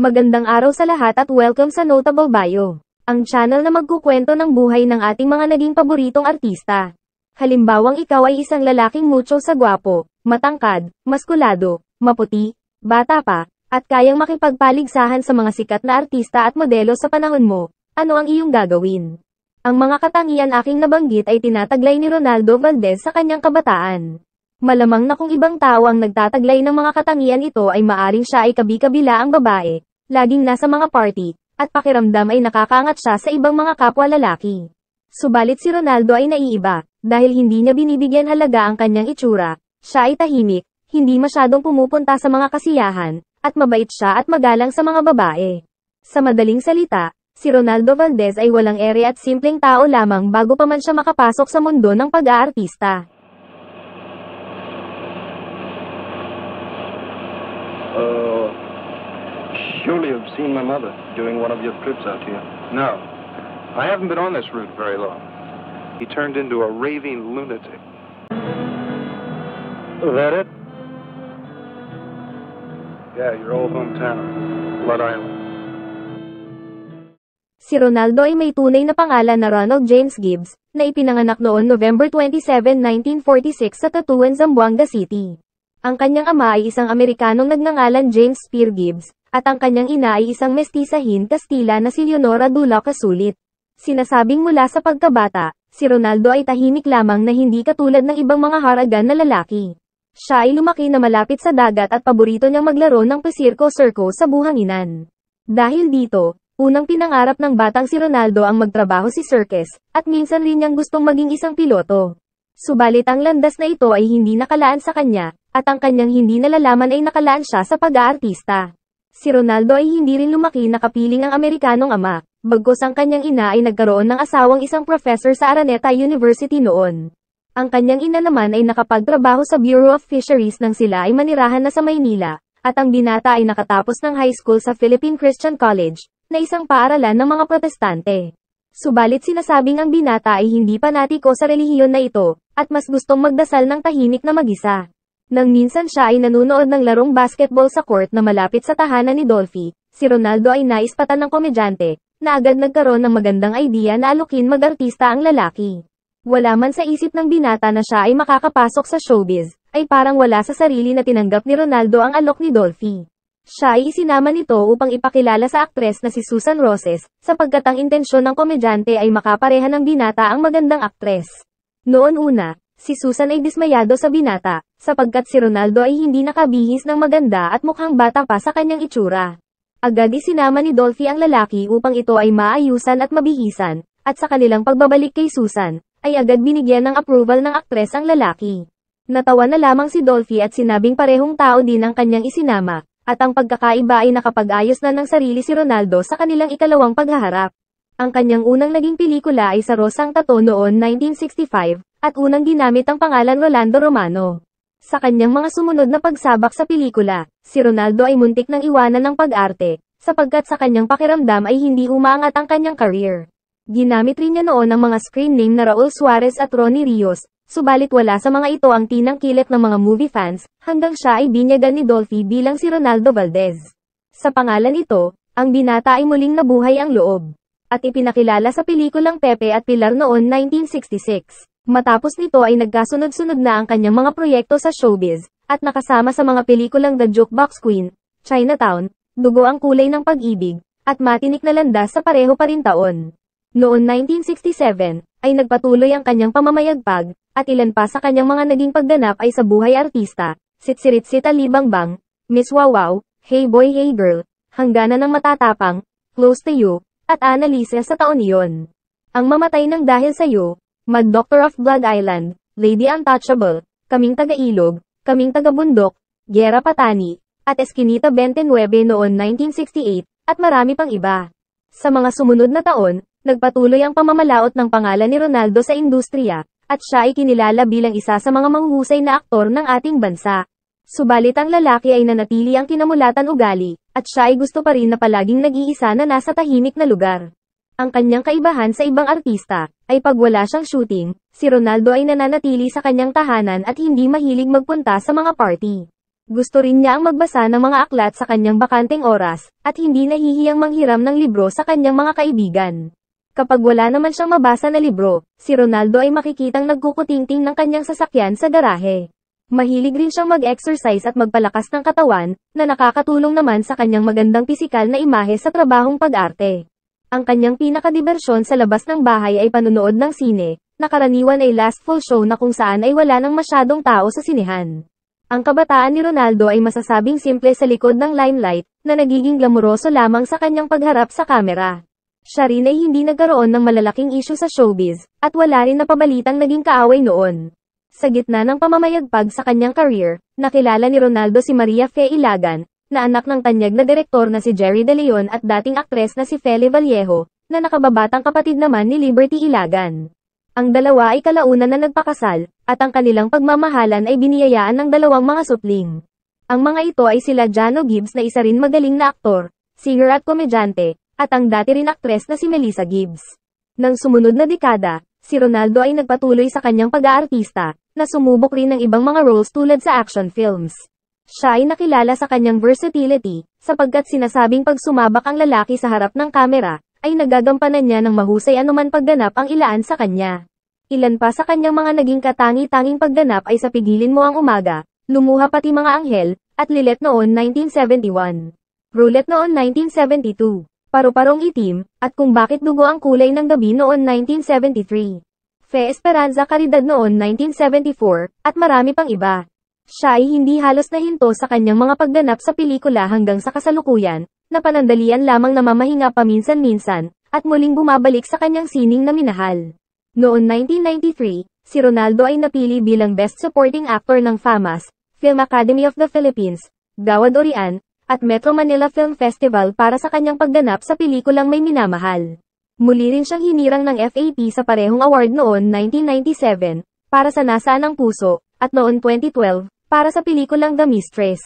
Magandang araw sa lahat at welcome sa Notable Bio, ang channel na magkukwento ng buhay ng ating mga naging paboritong artista. Halimbawang ikaw ay isang lalaking mucho sa gwapo, matangkad, maskulado, maputi, bata pa, at kayang makipagpaligsahan sa mga sikat na artista at modelo sa panahon mo, ano ang iyong gagawin? Ang mga katangian aking nabanggit ay tinataglay ni Ronaldo Valdez sa kanyang kabataan. Malamang na kung ibang tao ang nagtataglay ng mga katangian ito ay maaring siya ay kabi-kabila ang babae, Laging nasa mga party, at pakiramdam ay nakakangat siya sa ibang mga kapwa lalaki. Subalit si Ronaldo ay naiiba, dahil hindi niya binibigyan halaga ang kanyang itsura, siya ay tahimik, hindi masyadong pumupunta sa mga kasiyahan, at mabait siya at magalang sa mga babae. Sa madaling salita, si Ronaldo Valdez ay walang ere at simpleng tao lamang bago pa man siya makapasok sa mundo ng pag-aartista. surely have seen my mother during one of your trips out here. No. I haven't been on this route very long. He turned into a raving lunatic. Is that it? Yeah, your old hometown, Blood Island. Si Ronaldo ay may tunay na pangalan na Ronald James Gibbs, na ipinanganak noon November 27, 1946 sa Tatuan, Zamboanga City. Ang kanyang ama ay isang Amerikanong nagngangalan James Spear Gibbs, at ang kanyang ina ay isang mestisahin Kastila na si Leonora Dula Kasulit. Sinasabing mula sa pagkabata, si Ronaldo ay tahimik lamang na hindi katulad ng ibang mga haragan na lalaki. Siya ay lumaki na malapit sa dagat at paborito niyang maglaro ng pesirko-sirko sa buhanginan. Dahil dito, unang pinangarap ng batang si Ronaldo ang magtrabaho si circus, at minsan rin niyang gustong maging isang piloto. Subalit ang landas na ito ay hindi nakalaan sa kanya, at ang kanyang hindi nalalaman ay nakalaan siya sa pag-aartista. Si Ronaldo ay hindi rin lumaki na kapiling ang Amerikanong ama, bagkos ang kanyang ina ay nagkaroon ng asawang isang professor sa Araneta University noon. Ang kanyang ina naman ay nakapagtrabaho sa Bureau of Fisheries nang sila ay manirahan na sa Maynila, at ang binata ay nakatapos ng high school sa Philippine Christian College, na isang paaralan ng mga protestante. Subalit sinasabing ang binata ay hindi panatiko sa relihiyon na ito, at mas gustong magdasal ng tahimik na mag-isa. Nang minsan siya ay nanunood ng larong basketball sa court na malapit sa tahanan ni Dolphy, si Ronaldo ay naispatan ng komedyante, na agad nagkaroon ng magandang idea na alukin mag-artista ang lalaki. Wala man sa isip ng binata na siya ay makakapasok sa showbiz, ay parang wala sa sarili na tinanggap ni Ronaldo ang alok ni Dolphy. Siya ay isinama nito upang ipakilala sa aktres na si Susan Roses, sapagkat ang intensyon ng komedyante ay makapareha ng binata ang magandang aktres. Noon una, Si Susan ay dismayado sa binata, sapagkat si Ronaldo ay hindi nakabihis ng maganda at mukhang bata pa sa kanyang itsura. Agad isinama ni Dolphy ang lalaki upang ito ay maayusan at mabihisan, at sa kanilang pagbabalik kay Susan, ay agad binigyan ng approval ng aktres ang lalaki. Natawa na lamang si Dolphy at sinabing parehong tao din ang kanyang isinama, at ang pagkakaiba ay nakapag-ayos na ng sarili si Ronaldo sa kanilang ikalawang paghaharap. Ang kanyang unang naging pelikula ay sa Rosang Tato noon 1965, at unang ginamit ang pangalan Rolando Romano. Sa kanyang mga sumunod na pagsabak sa pelikula, si Ronaldo ay muntik nang iwanan ng pag-arte, sapagkat sa kanyang pakiramdam ay hindi umaangat ang kanyang career. Ginamit rin niya noon ang mga screen name na Raul Suarez at Ronnie Rios, subalit wala sa mga ito ang tinang kilit ng mga movie fans, hanggang siya ay binyagan ni Dolphy bilang si Ronaldo Valdez. Sa pangalan ito, ang binata ay muling nabuhay ang loob, at ipinakilala sa pelikulang Pepe at Pilar noon 1966. Matapos nito ay nagkasunod-sunod na ang kanyang mga proyekto sa showbiz, at nakasama sa mga pelikulang The Jukebox Queen, Chinatown, Dugo ang Kulay ng Pag-ibig, at Matinik na Landas sa pareho pa rin taon. Noon 1967, ay nagpatuloy ang kanyang pamamayagpag, at ilan pa sa kanyang mga naging pagganap ay sa buhay artista, Sitsiritsita Libangbang, Bang, Miss Wawaw, Hey Boy Hey Girl, Hangganan ng Matatapang, Close to You, at Analisa sa taon iyon. Ang mamatay ng dahil sa iyo, Mad Doctor of Blood Island, Lady Untouchable, kaming taga-ilog, kaming taga-bundok, Gera Patani, at Eskinita 29 noon 1968, at marami pang iba. Sa mga sumunod na taon, nagpatuloy ang pamamalaot ng pangalan ni Ronaldo sa industriya, at siya ay kinilala bilang isa sa mga manghusay na aktor ng ating bansa. Subalit ang lalaki ay nanatili ang kinamulatan ugali, at siya ay gusto pa rin na palaging nag-iisa na nasa tahimik na lugar. Ang kanyang kaibahan sa ibang artista, ay pag wala siyang shooting, si Ronaldo ay nananatili sa kanyang tahanan at hindi mahilig magpunta sa mga party. Gusto rin niya ang magbasa ng mga aklat sa kanyang bakanteng oras, at hindi nahihiyang manghiram ng libro sa kanyang mga kaibigan. Kapag wala naman siyang mabasa na libro, si Ronaldo ay makikitang nagkukutingting ng kanyang sasakyan sa garahe. Mahilig rin siyang mag-exercise at magpalakas ng katawan, na nakakatulong naman sa kanyang magandang pisikal na imahe sa trabahong pag-arte. Ang kanyang pinakadibersyon sa labas ng bahay ay panunood ng sine, na karaniwan ay last full show na kung saan ay wala ng masyadong tao sa sinehan. Ang kabataan ni Ronaldo ay masasabing simple sa likod ng limelight, na nagiging glamuroso lamang sa kanyang pagharap sa kamera. Siya rin ay hindi nagkaroon ng malalaking issue sa showbiz, at wala rin na pabalitang naging kaaway noon. Sa gitna ng pamamayagpag sa kanyang career, nakilala ni Ronaldo si Maria Fe Ilagan, na anak ng tanyag na direktor na si Jerry De Leon at dating aktres na si Feli Vallejo, na nakababatang kapatid naman ni Liberty Ilagan. Ang dalawa ay kalauna na nagpakasal, at ang kanilang pagmamahalan ay biniyayaan ng dalawang mga supling. Ang mga ito ay sila Jano Gibbs na isa rin magaling na aktor, singer at komedyante, at ang dati rin aktres na si Melissa Gibbs. Nang sumunod na dekada, si Ronaldo ay nagpatuloy sa kanyang pag-aartista, na sumubok rin ng ibang mga roles tulad sa action films. Siya ay nakilala sa kanyang versatility, sapagkat sinasabing pag sumabak ang lalaki sa harap ng kamera, ay nagagampanan niya ng mahusay anuman pagganap ang ilaan sa kanya. Ilan pa sa kanyang mga naging katangi-tanging pagganap ay sa Pigilin Mo Ang Umaga, Lumuha Pati Mga Anghel, at Lilet noon 1971. Roulette noon 1972. Paru-parong itim, at kung bakit dugo ang kulay ng gabi noon 1973. Fe Esperanza Caridad noon 1974, at marami pang iba. Siya ay hindi halos nahinto sa kanyang mga pagganap sa pelikula hanggang sa kasalukuyan, na panandalian lamang namamahinga paminsan-minsan, at muling bumabalik sa kanyang sining na minahal. Noon 1993, si Ronaldo ay napili bilang Best Supporting Actor ng FAMAS, Film Academy of the Philippines, Gawad Orian, at Metro Manila Film Festival para sa kanyang pagganap sa pelikulang may minamahal. Muli rin siyang hinirang ng FAP sa parehong award noon 1997, para sa Nasaan ang Puso, at noon 2012, para sa pelikulang The Mistress.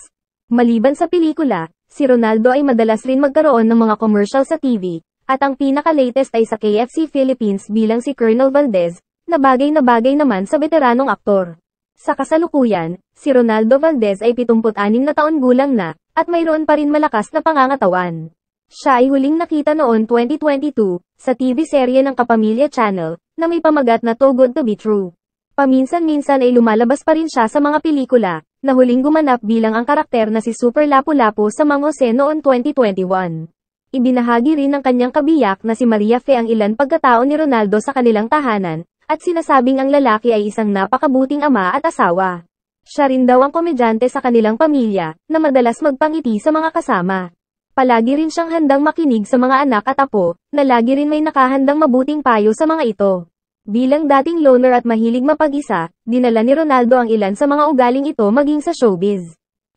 Maliban sa pelikula, si Ronaldo ay madalas rin magkaroon ng mga commercial sa TV, at ang pinaka-latest ay sa KFC Philippines bilang si Colonel Valdez, na bagay na bagay naman sa veteranong aktor. Sa kasalukuyan, si Ronaldo Valdez ay 76 na taon gulang na, at mayroon pa rin malakas na pangangatawan. Siya ay huling nakita noon 2022, sa TV serye ng Kapamilya Channel, na may pamagat na Too Good To Be True. Paminsan-minsan ay lumalabas pa rin siya sa mga pelikula, na huling gumanap bilang ang karakter na si Super Lapu-Lapu sa Mang Jose noong 2021. Ibinahagi rin ng kanyang kabiyak na si Maria Fe ang ilan pagkatao ni Ronaldo sa kanilang tahanan, at sinasabing ang lalaki ay isang napakabuting ama at asawa. Siya rin daw ang komedyante sa kanilang pamilya, na madalas magpangiti sa mga kasama. Palagi rin siyang handang makinig sa mga anak at apo, na lagi rin may nakahandang mabuting payo sa mga ito. Bilang dating loner at mahilig mapag-isa, dinala ni Ronaldo ang ilan sa mga ugaling ito maging sa showbiz.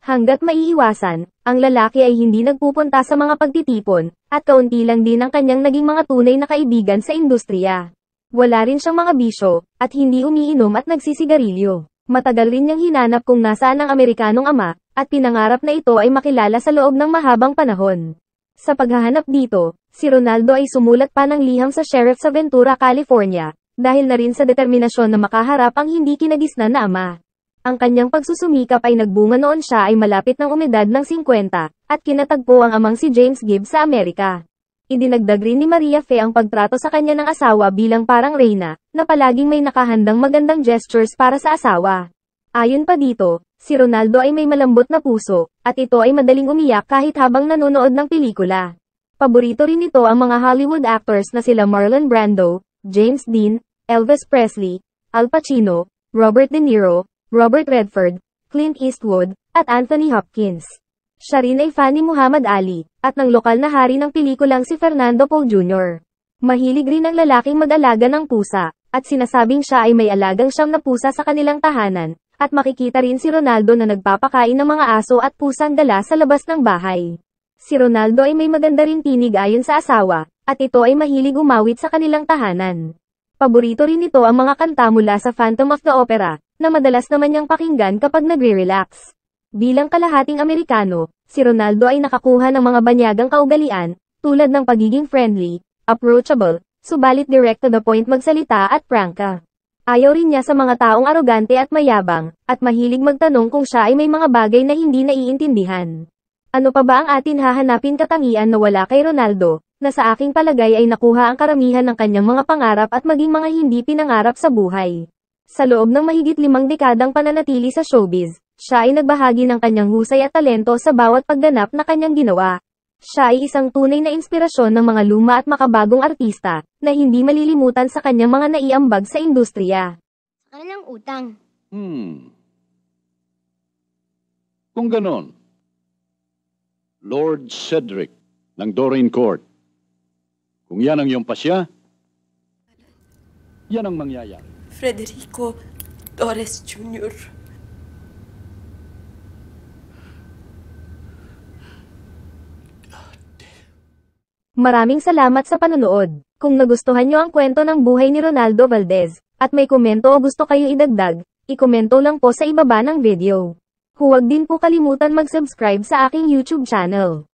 Hanggat maiiwasan, ang lalaki ay hindi nagpupunta sa mga pagtitipon, at kaunti lang din ang kanyang naging mga tunay na kaibigan sa industriya. Wala rin siyang mga bisyo, at hindi umiinom at nagsisigarilyo. Matagal rin niyang hinanap kung nasaan ang Amerikanong ama, at pinangarap na ito ay makilala sa loob ng mahabang panahon. Sa paghahanap dito, si Ronaldo ay sumulat pa ng liham sa sheriff sa Ventura, California, dahil na rin sa determinasyon na makaharap ang hindi kinagisna na ama. Ang kanyang pagsusumikap ay nagbunga noon siya ay malapit ng umedad ng 50, at kinatagpo ang amang si James Gibb sa Amerika. Idinagdag rin ni Maria Fe ang pagtrato sa kanya ng asawa bilang parang reyna, na palaging may nakahandang magandang gestures para sa asawa. Ayon pa dito, si Ronaldo ay may malambot na puso, at ito ay madaling umiyak kahit habang nanonood ng pelikula. Paborito rin ito ang mga Hollywood actors na sila Marlon Brando, James Dean, Elvis Presley, Al Pacino, Robert De Niro, Robert Redford, Clint Eastwood, at Anthony Hopkins. Siya rin ay fan ni Muhammad Ali, at ng lokal na hari ng pelikulang si Fernando Poe Jr. Mahilig rin ang lalaking mag-alaga ng pusa, at sinasabing siya ay may alagang siyam na pusa sa kanilang tahanan, at makikita rin si Ronaldo na nagpapakain ng mga aso at pusang dala sa labas ng bahay. Si Ronaldo ay may maganda rin tinig ayon sa asawa, at ito ay mahilig umawit sa kanilang tahanan. Paborito rin nito ang mga kanta mula sa Phantom of the Opera, na madalas naman niyang pakinggan kapag nagre-relax. Bilang kalahating Amerikano, si Ronaldo ay nakakuha ng mga banyagang kaugalian, tulad ng pagiging friendly, approachable, subalit direct to the point magsalita at prangka. Ayaw rin niya sa mga taong arogante at mayabang, at mahilig magtanong kung siya ay may mga bagay na hindi naiintindihan. Ano pa ba ang atin hahanapin katangian na wala kay Ronaldo, na sa aking palagay ay nakuha ang karamihan ng kanyang mga pangarap at maging mga hindi pinangarap sa buhay. Sa loob ng mahigit limang dekadang pananatili sa showbiz, siya ay nagbahagi ng kanyang husay at talento sa bawat pagganap na kanyang ginawa. Siya ay isang tunay na inspirasyon ng mga luma at makabagong artista, na hindi malilimutan sa kanyang mga naiambag sa industriya. Kanilang utang. Hmm. Kung ganon, Lord Cedric ng Doreen Court, kung yan ang iyong pasya, yan ang mangyayari. Frederico Torres Jr. Maraming salamat sa panonood. Kung nagustuhan nyo ang kwento ng buhay ni Ronaldo Valdez, at may komento o gusto kayo idagdag, ikomento lang po sa ibaba ng video. Huwag din po kalimutan mag-subscribe sa aking YouTube channel.